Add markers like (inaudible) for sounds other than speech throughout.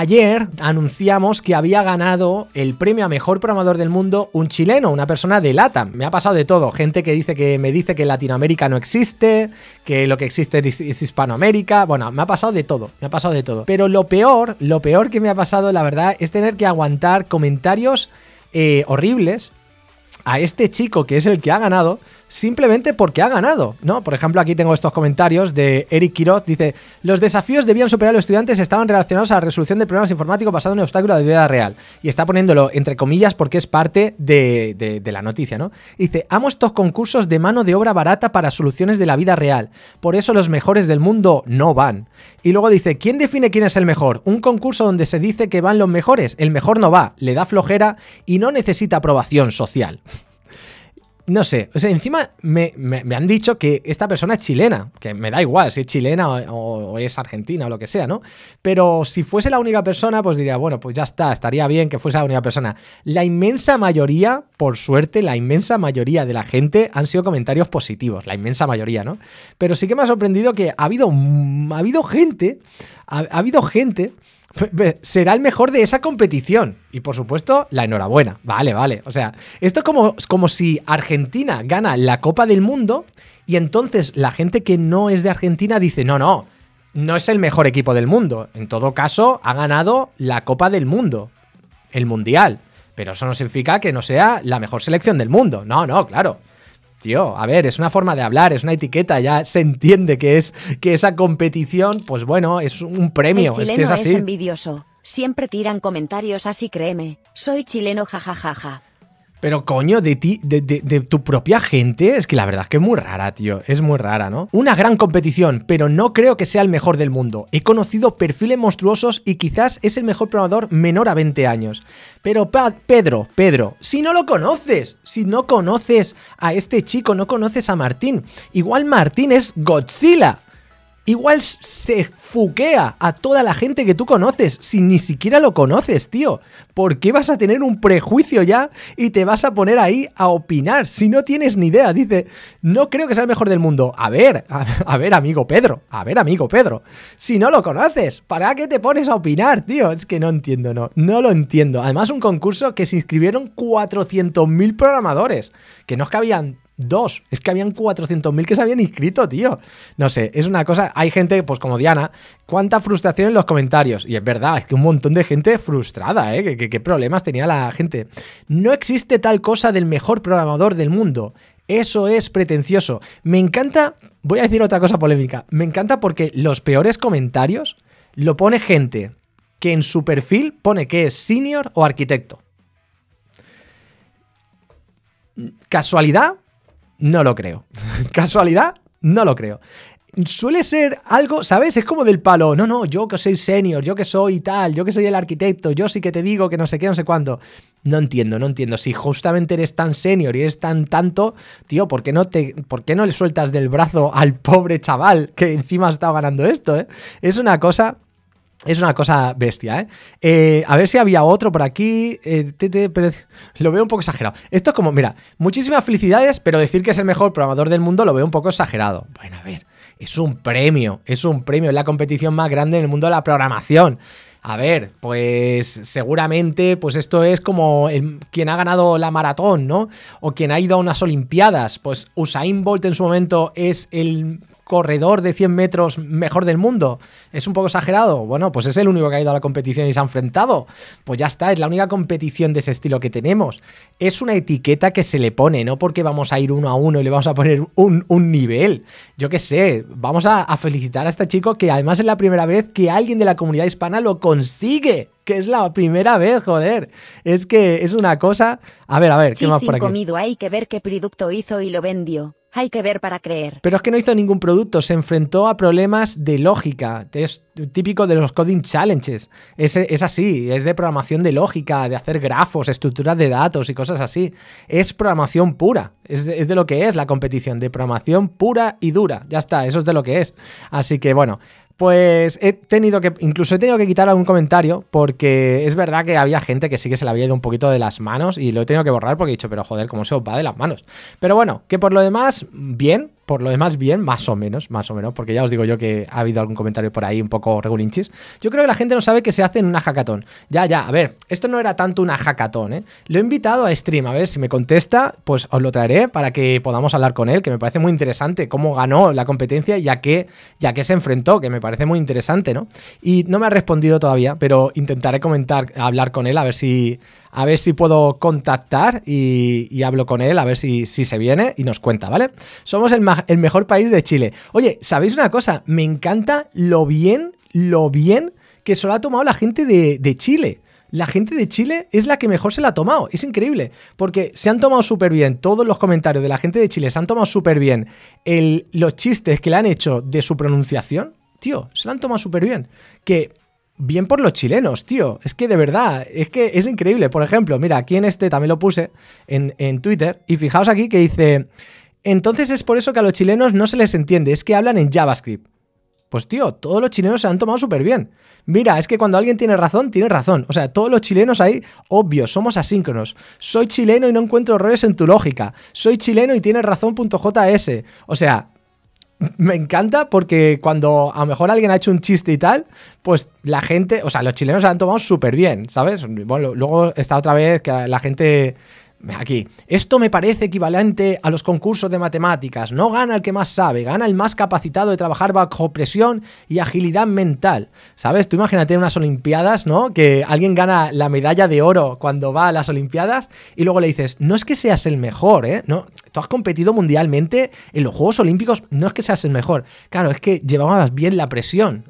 Ayer anunciamos que había ganado el premio a mejor programador del mundo un chileno, una persona de lata. Me ha pasado de todo, gente que dice que me dice que Latinoamérica no existe, que lo que existe es, Hispanoamérica. Bueno, me ha pasado de todo, me ha pasado de todo. Pero lo peor, lo peor que me ha pasado, la verdad, es tener que aguantar comentarios eh, horribles a este chico que es el que ha ganado simplemente porque ha ganado, ¿no? Por ejemplo, aquí tengo estos comentarios de Eric Quiroz, dice, los desafíos debían superar los estudiantes estaban relacionados a la resolución de problemas informáticos basados en el obstáculo de vida real. Y está poniéndolo entre comillas porque es parte de, de la noticia, ¿no? Dice, amo estos concursos de mano de obra barata para soluciones de la vida real, por eso los mejores del mundo no van. Y luego dice, ¿quién define quién es el mejor? Un concurso donde se dice que van los mejores, el mejor no va, le da flojera y no necesita aprobación social no sé, o sea, encima me, me, han dicho que esta persona es chilena, que me da igual si es chilena o, es argentina o lo que sea, ¿no? Pero si fuese la única persona, pues diría, bueno, pues ya está, estaría bien que fuese la única persona. La inmensa mayoría, por suerte, la inmensa mayoría de la gente han sido comentarios positivos, la inmensa mayoría, ¿no? Pero sí que me ha sorprendido que ha habido, ha habido gente, ha habido gente será el mejor de esa competición. Y por supuesto, la enhorabuena. Vale, vale. O sea, esto es como, como si Argentina gana la Copa del Mundo y entonces la gente que no es de Argentina dice, no, no, no es el mejor equipo del mundo. En todo caso, ha ganado la Copa del Mundo, el Mundial. Pero eso no significa que no sea la mejor selección del mundo. No, no, claro tío, a ver, es una forma de hablar, es una etiqueta, ya se entiende que es que esa competición, pues bueno, es un premio, es que es así. envidioso. Siempre tiran comentarios así, créeme. Soy chileno, jajajaja. Pero coño, de ti, de, tu propia gente, es que la verdad es que es muy rara, tío. Es muy rara, ¿no? Una gran competición, pero no creo que sea el mejor del mundo. He conocido perfiles monstruosos y quizás es el mejor probador menor a 20 años. Pero Pedro, Pedro, si no lo conoces, si no conoces a este chico, no conoces a Martín. Igual Martín es Godzilla igual se fuquea a toda la gente que tú conoces, si ni siquiera lo conoces, tío. ¿Por qué vas a tener un prejuicio ya y te vas a poner ahí a opinar si no tienes ni idea? Dice, no creo que sea el mejor del mundo. A ver, a, ver, amigo Pedro, a ver, amigo Pedro, si no lo conoces, ¿para qué te pones a opinar, tío? Es que no entiendo, no, no lo entiendo. Además, un concurso que se inscribieron 400.000 programadores, que no cabían dos. Es que habían 400.000 que se habían inscrito, tío. No sé, es una cosa. Hay gente, pues como Diana, cuánta frustración en los comentarios. Y es verdad, es que un montón de gente frustrada, ¿eh? ¿Qué, problemas tenía la gente? No existe tal cosa del mejor programador del mundo. Eso es pretencioso. Me encanta, voy a decir otra cosa polémica. Me encanta porque los peores comentarios lo pone gente que en su perfil pone que es senior o arquitecto. ¿Casualidad? No lo creo. (laughs) ¿Casualidad? No lo creo. Suele ser algo, ¿sabes? Es como del palo. No, no, yo que soy senior, yo que soy tal, yo que soy el arquitecto, yo sí que te digo que no sé qué, no sé cuándo. No entiendo, no entiendo. Si justamente eres tan senior y eres tan tanto, tío, ¿por qué no, te, ¿por qué no le sueltas del brazo al pobre chaval que encima está ganando esto, eh? Es una cosa es una cosa bestia, ¿eh? ¿eh? A ver si había otro por aquí. Eh, (laughs) lo veo un poco exagerado. Esto es como, mira, muchísimas felicidades, pero decir que es el mejor programador del mundo lo veo un poco exagerado. Bueno, a ver, es un premio, es un premio, es la competición más grande en el mundo de la programación. A ver, pues seguramente pues esto es como quien ha ganado la maratón, ¿no? O quien ha ido a unas olimpiadas. Pues Usain Bolt en su momento es el corredor de 100 metros mejor del mundo. ¿Es un poco exagerado? Bueno, pues es el único que ha ido a la competición y se ha enfrentado. Pues ya está, es la única competición de ese estilo que tenemos. Es una etiqueta que se le pone, no porque vamos a ir uno a uno y le vamos a poner un, nivel. Yo qué sé, vamos a, felicitar a este chico que además es la primera vez que alguien de la comunidad hispana lo consigue que es la primera vez, joder. Es que es una cosa. A ver, a ver, ¿qué más por aquí? comido hay que ver qué producto hizo y lo vendió. Hay que ver para creer. Pero es que no hizo ningún producto, se enfrentó a problemas de lógica. Es típico de los coding challenges. Es, así, es de programación de lógica, de hacer grafos, estructuras de datos y cosas así. Es programación pura. Es es de lo que es la competición, de programación pura y dura. Ya está, eso es de lo que es. Así que bueno, pues he tenido que, incluso he tenido que quitar algún comentario porque es verdad que había gente que sí que se le había ido un poquito de las manos y lo he tenido que borrar porque he dicho, pero joder, cómo se os va de las manos. Pero bueno, que por lo demás, bien, por lo demás, bien, más o menos, más o menos, porque ya os digo yo que ha habido algún comentario por ahí un poco regulinchis. Yo creo que la gente no sabe que se hace en una hackathon. Ya, ya, a ver, esto no era tanto una hackathon, ¿eh? Lo he invitado a stream, a ver si me contesta, pues os lo traeré para que podamos hablar con él, que me parece muy interesante cómo ganó la competencia y a qué, y a se enfrentó, que me parece muy interesante, ¿no? Y no me ha respondido todavía, pero intentaré comentar, hablar con él, a ver si, a ver si puedo contactar y, hablo con él, a ver si, si, se viene y nos cuenta, ¿vale? Somos el, mejor país de Chile. Oye, ¿sabéis una cosa? Me encanta lo bien, lo bien que se lo ha tomado la gente de, Chile la gente de Chile es la que mejor se la ha tomado. Es increíble, porque se han tomado súper bien todos los comentarios de la gente de Chile, se han tomado súper bien el, los chistes que le han hecho de su pronunciación. Tío, se lo han tomado súper bien. Que bien por los chilenos, tío. Es que de verdad, es que es increíble. Por ejemplo, mira, aquí en este también lo puse en, Twitter y fijaos aquí que dice, entonces es por eso que a los chilenos no se les entiende, es que hablan en JavaScript. Pues tío, todos los chilenos se han tomado súper bien. Mira, es que cuando alguien tiene razón, tiene razón. O sea, todos los chilenos ahí, obvio, somos asíncronos. Soy chileno y no encuentro errores en tu lógica. Soy chileno y tienes razón.js. O sea, me encanta porque cuando a lo mejor alguien ha hecho un chiste y tal, pues la gente, o sea, los chilenos se han tomado súper bien, ¿sabes? luego está otra vez que la gente Aquí, esto me parece equivalente a los concursos de matemáticas. No gana el que más sabe, gana el más capacitado de trabajar bajo presión y agilidad mental. ¿Sabes? Tú imagínate unas Olimpiadas, ¿no? Que alguien gana la medalla de oro cuando va a las Olimpiadas y luego le dices, no es que seas el mejor, ¿eh? No, tú has competido mundialmente en los Juegos Olímpicos, no es que seas el mejor. Claro, es que llevabas bien la presión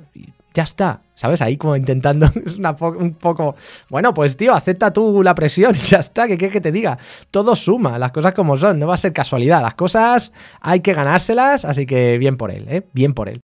ya está, ¿sabes? Ahí como intentando, (laughs) es una un poco, bueno, pues tío, acepta tú la presión y (laughs) ya está, que quieres que te diga? Todo suma, las cosas como son, no va a ser casualidad, las cosas hay que ganárselas, así que bien por él, ¿eh? Bien por él.